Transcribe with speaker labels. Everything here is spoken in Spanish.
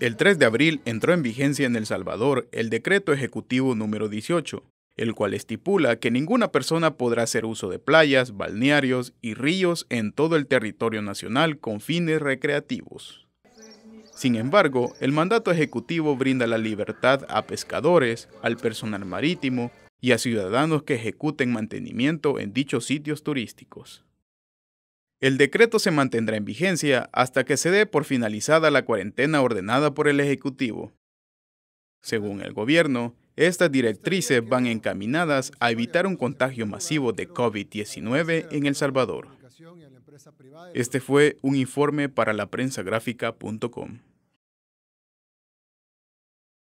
Speaker 1: El 3 de abril entró en vigencia en El Salvador el decreto ejecutivo número 18, el cual estipula que ninguna persona podrá hacer uso de playas, balnearios y ríos en todo el territorio nacional con fines recreativos. Sin embargo, el mandato ejecutivo brinda la libertad a pescadores, al personal marítimo y a ciudadanos que ejecuten mantenimiento en dichos sitios turísticos. El decreto se mantendrá en vigencia hasta que se dé por finalizada la cuarentena ordenada por el Ejecutivo. Según el gobierno, estas directrices van encaminadas a evitar un contagio masivo de COVID-19 en El Salvador. Este fue un informe para la